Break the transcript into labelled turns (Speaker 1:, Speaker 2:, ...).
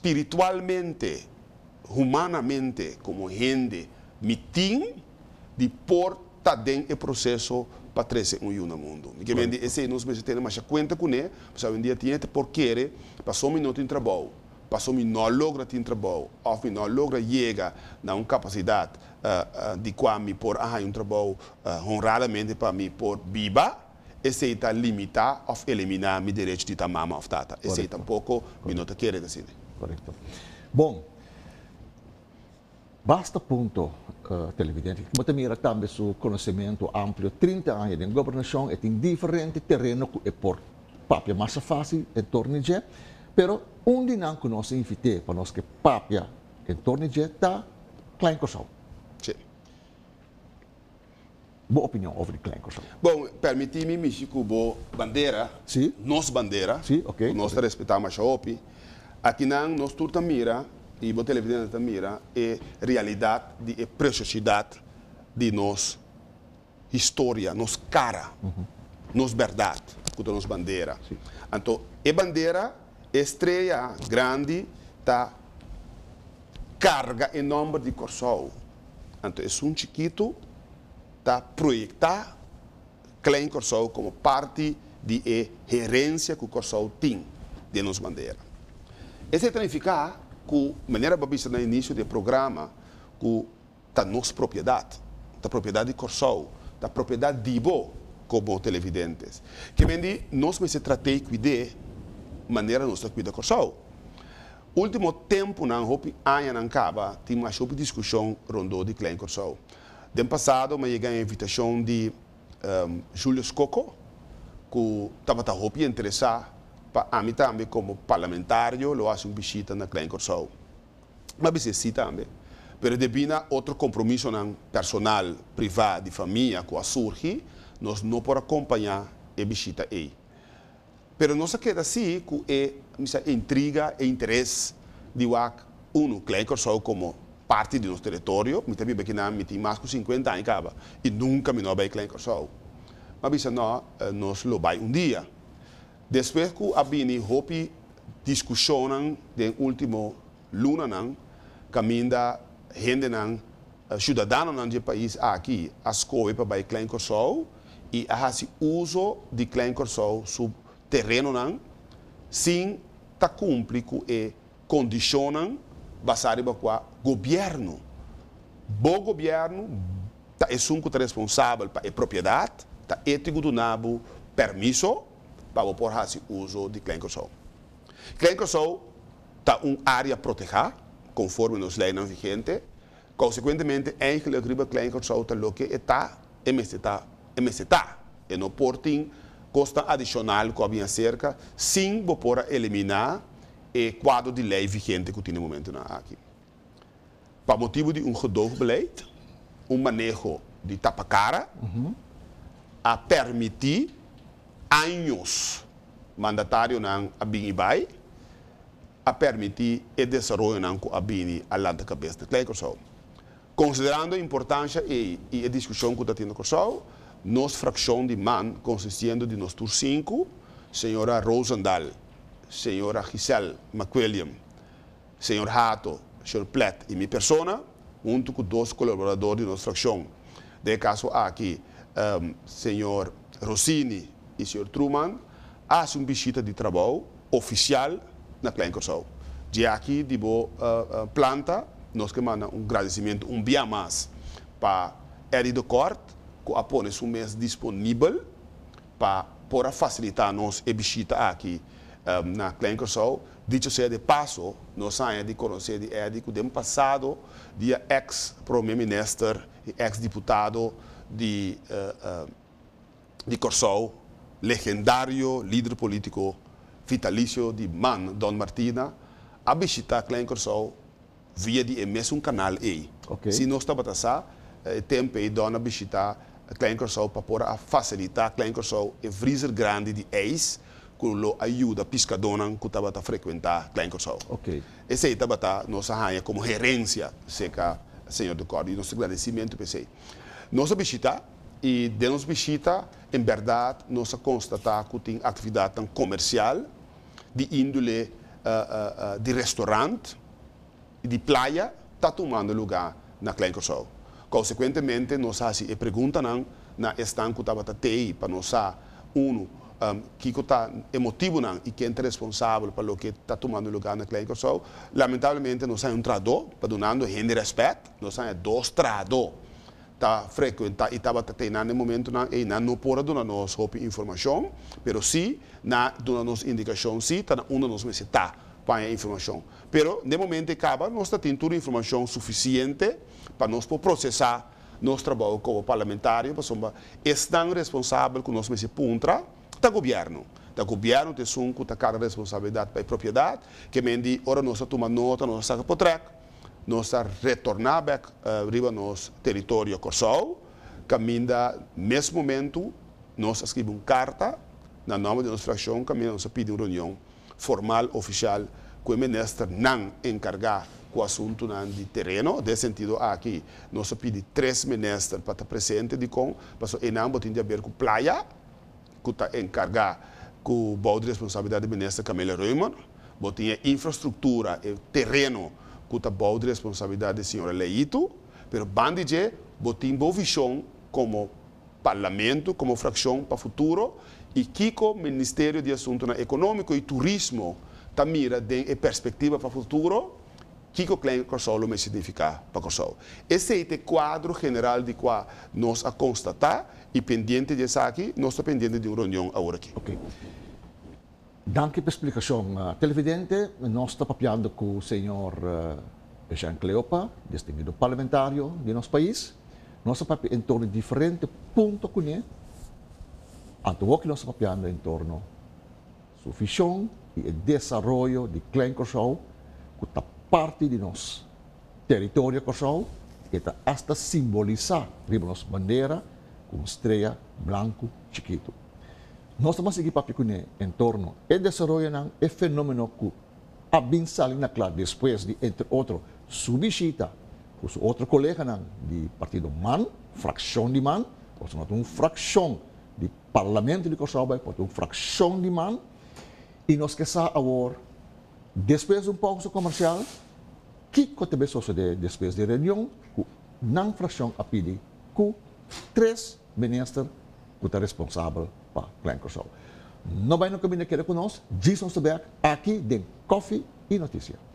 Speaker 1: espiritualmente, humanamente, como gente, mitim de porta dentro o processo para trazer um no mundo. E esse vende esse nos meses tem mais conta com ele, porque hoje dia tinha querer passou um minuto em trabalho, passou um não logra em trabalho, ou não logra chega na uma capacidade uh, uh, eh, de qual me por ah, um trabalho uh, eh, honradamente para me por biba, esse está limitar ou eliminar meu direito de estar mama ou tata. Esse tampouco me não querer dizer.
Speaker 2: Então. Bom, Basta ponto uh, eh, televidente. também também seu conhecimento ampio, 30 anos de governação, e tem diferentes terrenos e por papia mais fácil em torno de pero onde não conosco invite para nós que papia em torno de está klein corsão. Sim. Boa opinião sobre klein corsão.
Speaker 1: Bom, permiti-me, Michiku, boa bandeira, Sim. nossa bandeira, Sim, ok. nós okay. respeitamos a OPI, Aqui não, nós tudo mira, e a televisão mira, é realidade, é preciosidade de nós história, nos cara, uhum. nos verdade, que nos bandeira. Sim. Então, a bandeira estreia grande tá carga em nome de Corsol. Então, é um chiquito tá projetar Klein Corsol como parte de herência que o Corsol tem de nos bandeira. Esse ficar com maneira babista no início do programa, com da nossa propriedade, da propriedade de Corsol, da propriedade de Ibo, como televidentes. Que vende, nós me se tratei cuide maneira nossa cuida Corsol. Último tempo, na há ainda não caba, tem uma discussão rondou de Klein Corsol. Den passado, me cheguei a invitação de um, ehm, Júlio Scocco, que estava a hope interessado mim também como parlamentário, lo faço uma visita na Klein Mas eu bise também, Mas Pero debina outro compromisso personal, privado, de família, que surge, nós não podemos acompanhar a visita ei. Pero não se queda assim que é, intriga e interesse de WAC, um, Klein Corsou como parte de nosso território, Eu também aqui na miti mais de 50 anos, acaba, e nunca me não vai Klein Corsou. Mas disse, não, nós lo um dia. Después que abini hopi discusionan den último luna caminha caminda gente nan, eh, ciudadano país aqui, as coe para bai klein corsol e a hasi uso de klein corsol sub terreno nan, sim ta cúmplico e eh, condicionam basari bakwa governo. Bom governo tá é sunco responsável para a propriedade, tá ético do nabo permisso para bo o uso di klenkosol. Klenkosol está uma área protegida, conforme nos leis não vigente. Consequentemente, de riba klenkosol está lo que está, MSTA, MSTA, e no porting, costa adicional que havia cerca, sim, por eliminar o eh, quadro de lei vigente que tem no momento na aqui. Para motivo de um gedoogbeleid, um manejo de tapa-cara, uhum. a permitir anos mandatário na Abinibai a permitir o desenvolvimento ng abini alanta cabeça de Tlecosol. Considerando a importância e, e a discussão que está tendo com nossa fração de MAN, consistindo de nós cinco, 5, senhora Rosendal, senhora Giselle McWilliam, senhor Rato, senhor Platt e minha persona, junto com dois colaboradores de nossa fração. De caso aqui, um, ehm, senhor Rossini, e Sr. Truman hace uma visita de trabalho oficial na Klein Corsou. De aqui, de boa uh, eh, eh, planta, nós que mandamos um agradecimento, um dia mais para Eric de Corte, que apone um mês disponível para para facilitar nos e visita aqui um, eh, na Klein Corsou. Dito seja de passo, nós saímos de conhecer de Eri, que passado, dia ex-primeiro-ministro e ex-deputado de, uh, uh, de Corsou, Legendário líder político vitalício de man, Don Martina, a visitar Klein Corsol via de um canal E. Okay. Se não estava batassa, eh, tempo e Don a visitar Klein Corsol para a facilitar Klein Corsol e freezer grande de ex, que a ajuda piscadona que estava a frequentar Klein Corsol. Okay. Esse aí estava a nossa rainha como gerência seca senhor do Código. Nosso agradecimento, para pensei. Nossa visita e de nos visita em verdade, nós constatamos que tem atividade comercial, de índole uh, uh, de restaurante, de praia, está tomando lugar na Clencorsol. Consequentemente, nós se perguntam na estanco da TI para nós um, um que está emotivo não, e quem é responsável pelo que está tomando lugar na Clencorsol. Lamentavelmente, nós temos um trador, para donando gente respeito, nós temos dois tradores está frequentar e estava tendo no momento na e na não pora do nosso hop informação, pero sim na do nosso indicação sim tá uma dos meses tá para a informação. Pero de momento acaba nós está tendo informação suficiente para nós processar nosso trabalho como parlamentário, para somba estão responsável com nosso meses puntra tá governo da governo, de sunco, da cara responsabilidade para a propriedade, que mendi, ora nós tomamos nota, nós sacamos para o treco, nós retornava eh, arriba riba nosso território Corsol, caminha, nesse momento, nós escrevemos uma carta, na nome de nossa fração, caminha, nós pedimos uma reunião formal, oficial, com o ministro não encargar o assunto de terreno, desse sentido ah, aqui, nós pedimos três ministros para estar presente de com, mas em tem a ver com praia, que está encargar com o balde de responsabilidade do ministro Camila Reumann, botinha infraestrutura, terreno, a boa responsabilidade da senhora Leito, pero bandije je botim boa visão como parlamento, como fração para o futuro e Kiko Ministério de Assuntos Econômicos e Turismo tá mira tem perspectiva para o futuro Kiko Klein Kosovo me significar para Kosovo. Esse é o quadro general de qua nós a constatar e pendente de aqui, nós estamos pendente de uma reunião agora aqui.
Speaker 2: Okay. Danke per spiegazione. Uh, televidente, noi sta parlando con il signor uh, Jean Cleopa, distinguido parlamentario del nostro paese. Noi stiamo parlando intorno a differenti punti con noi. Anche noi stiamo parlando intorno alla visione e al sviluppo di Clan Corsau, che è parte di nostro territorio Corsau, che è hasta simbolizzato con la nostra bandiera, con la stella bianca chiquito nós estamos aqui para pequeno entorno. E desenvolve um fenômeno que a bem salina claro depois de, entre outros, subisita, com outro colega do de partido MAN, fração de MAN, ou não uma fração do parlamento de Kosovo, uma fração de MAN, e nós que agora, depois de um pouso comercial, que também sucede depois da de reunião, que a fração a pedir com três ministros que estão responsáveis para Glencoe Show. Não vai no caminho daqueira conosco. Jason Seberg, aqui de Coffee e Notícias.